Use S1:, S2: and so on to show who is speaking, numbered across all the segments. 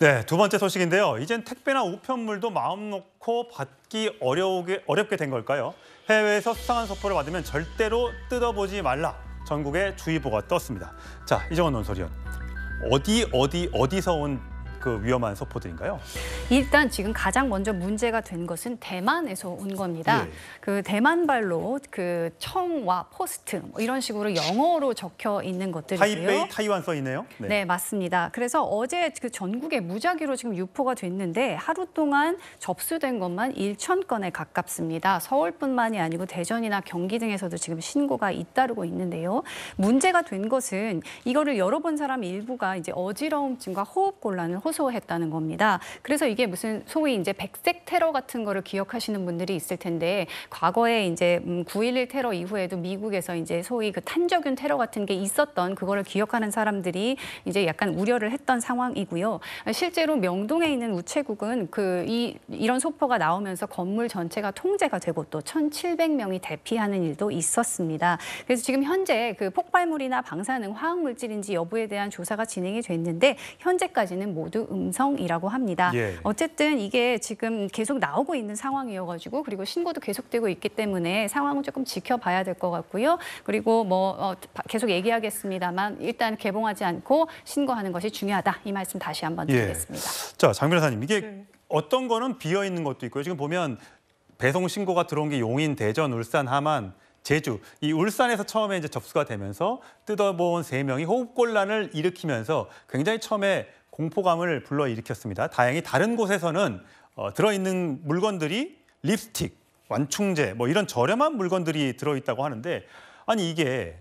S1: 네, 두 번째 소식인데요. 이젠 택배나 우편물도 마음 놓고 받기 어려우게, 어렵게 된 걸까요? 해외에서 수상한 소포를 받으면 절대로 뜯어보지 말라. 전국에 주의보가 떴습니다. 자, 이정원 논설위원. 어디 어디 어디서 온그 위험한 소포들인가요?
S2: 일단 지금 가장 먼저 문제가 된 것은 대만에서 온 겁니다. 예. 그 대만발로 그 청와 포스트 뭐 이런 식으로 영어로 적혀 있는 것들이고요. 타이베이
S1: 타이완 써 있네요. 네. 네,
S2: 맞습니다. 그래서 어제 그 전국에 무작위로 지금 유포가 됐는데 하루 동안 접수된 것만 1천 건에 가깝습니다. 서울뿐만이 아니고 대전이나 경기 등에서도 지금 신고가 잇따르고 있는데요. 문제가 된 것은 이거를 열어본 사람 일부가 이제 어지러움증과 호흡곤란을 호소 호소했다는 겁니다. 그래서 이게 무슨 소위 이제 백색 테러 같은 거를 기억하시는 분들이 있을 텐데 과거에 이제 9.11 음, 테러 이후에도 미국에서 이제 소위 그 탄저균 테러 같은 게 있었던 그거를 기억하는 사람들이 이제 약간 우려를 했던 상황이고요. 실제로 명동에 있는 우체국은 그 이 이런 소포가 나오면서 건물 전체가 통제가 되고 또 1,700명이 대피하는 일도 있었습니다. 그래서 지금 현재 그 폭발물이나 방사능 화학 물질인지 여부에 대한 조사가 진행이 됐는데 현재까지는 모두 음성이라고 합니다. 예. 어쨌든 이게 지금 계속 나오고 있는 상황이어가지고 그리고 신고도 계속되고 있기 때문에 상황은 조금 지켜봐야 될 것 같고요. 그리고 뭐 어, 계속 얘기하겠습니다만 일단 개봉하지 않고 신고하는 것이 중요하다 이 말씀 다시 한번 예. 드리겠습니다.
S1: 예. 자장 변호사님 이게 네. 어떤 거는 비어 있는 것도 있고요. 지금 보면 배송 신고가 들어온 게 용인, 대전, 울산, 하만, 제주. 이 울산에서 처음에 이제 접수가 되면서 뜯어본 세 명이 호흡곤란을 일으키면서 굉장히 처음에 공포감을 불러일으켰습니다. 다행히 다른 곳에서는 어, 들어있는 물건들이 립스틱, 완충제 뭐 이런 저렴한 물건들이 들어있다고 하는데 아니 이게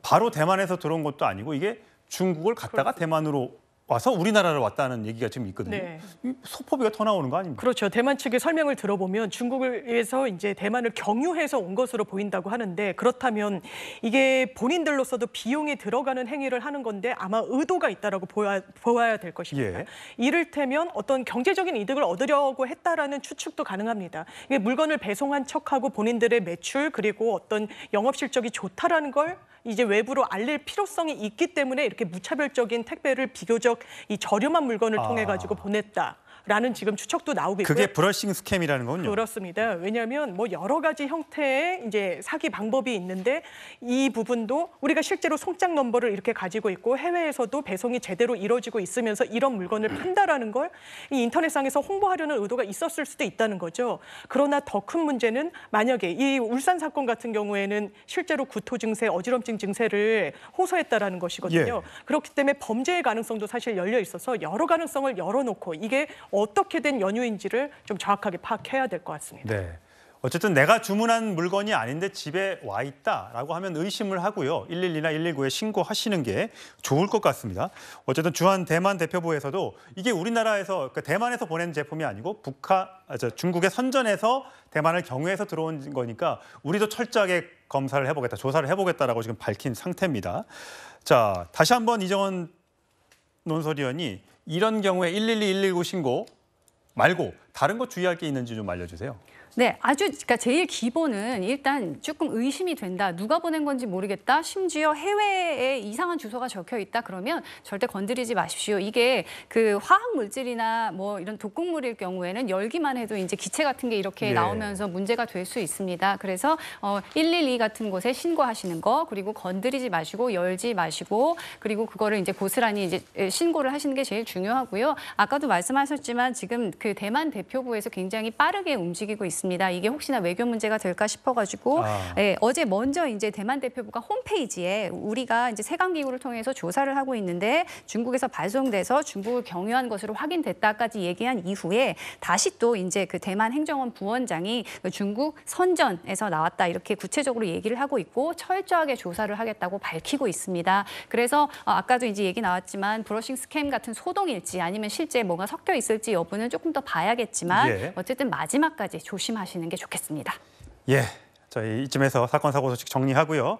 S1: 바로 대만에서 들어온 것도 아니고 이게 중국을 갔다가 대만으로 와서 우리나라를 왔다는 얘기가 지금 있거든요. 네.
S3: 소포비가 더 나오는 거 아닙니까? 그렇죠. 대만 측의 설명을 들어보면 중국에서 이제 대만을 경유해서 온 것으로 보인다고 하는데 그렇다면 이게 본인들로서도 비용이 들어가는 행위를 하는 건데 아마 의도가 있다라고 보아, 보아야 될 것입니다. 예. 이를테면 어떤 경제적인 이득을 얻으려고 했다라는 추측도 가능합니다. 이게 물건을 배송한 척하고 본인들의 매출 그리고 어떤 영업 실적이 좋다라는 걸 이제 외부로 알릴 필요성이 있기 때문에 이렇게 무차별적인 택배를 비교적 이 저렴한 물건을 아. 통해 가지고 보냈다. 라는 지금 추측도 나오고 있고요. 그게 브러싱
S1: 스캠이라는 건요?
S3: 그렇습니다. 왜냐하면 뭐 여러 가지 형태의 이제 사기 방법이 있는데 이 부분도 우리가 실제로 송장 넘버를 이렇게 가지고 있고 해외에서도 배송이 제대로 이루어지고 있으면서 이런 물건을 음. 판다라는 걸 이 인터넷상에서 홍보하려는 의도가 있었을 수도 있다는 거죠. 그러나 더 큰 문제는 만약에 이 울산 사건 같은 경우에는 실제로 구토 증세, 어지럼증 증세를 호소했다라는 것이거든요. 예. 그렇기 때문에 범죄의 가능성도 사실 열려 있어서 여러 가능성을 열어놓고 이게 어떻게 된 연유인지를 좀 정확하게 파악해야 될 것 같습니다. 네.
S1: 어쨌든 내가 주문한 물건이 아닌데 집에 와 있다라고 하면 의심을 하고요. 112나 119에 신고하시는 게 좋을 것 같습니다. 어쨌든 주한 대만 대표부에서도 이게 우리나라에서 그러니까 대만에서 보낸 제품이 아니고 북하 아, 저 중국의 선전에서 대만을 경유해서 들어온 거니까 우리도 철저하게 검사를 해보겠다, 조사를 해보겠다라고 지금 밝힌 상태입니다. 자 다시 한번 이정원 논설위원이 이런 경우에 112, 119 신고 말고 다른 거 주의할 게 있는지 좀 알려주세요.
S2: 네, 아주 그러니까 제일 기본은 일단 조금 의심이 된다. 누가 보낸 건지 모르겠다. 심지어 해외에 이상한 주소가 적혀 있다. 그러면 절대 건드리지 마십시오. 이게 그 화학 물질이나 뭐 이런 독극물일 경우에는 열기만 해도 이제 기체 같은 게 이렇게 네. 나오면서 문제가 될 수 있습니다. 그래서 어112 같은 곳에 신고하시는 거 그리고 건드리지 마시고 열지 마시고 그리고 그거를 이제 고스란히 이제 신고를 하시는 게 제일 중요하고요. 아까도 말씀하셨지만 지금 그 대만 대표부에서 굉장히 빠르게 움직이고 있습니다. 있습니다. 이게 혹시나 외교 문제가 될까 싶어가지고 아. 예, 어제 먼저 이제 대만 대표부가 홈페이지에 우리가 이제 세관 기구를 통해서 조사를 하고 있는데 중국에서 발송돼서 중국을 경유한 것으로 확인됐다까지 얘기한 이후에 다시 또 이제 그 대만 행정원 부원장이 중국 선전에서 나왔다 이렇게 구체적으로 얘기를 하고 있고 철저하게 조사를 하겠다고 밝히고 있습니다. 그래서 어, 아까도 이제 얘기 나왔지만 브러싱 스캠 같은 소동일지 아니면 실제 뭔가 섞여 있을지 여부는 조금 더 봐야겠지만 예. 어쨌든 마지막까지 조심. 조심하시는 게 좋겠습니다.
S1: 예, 저희 이쯤에서 사건 사고 소식 정리하고요.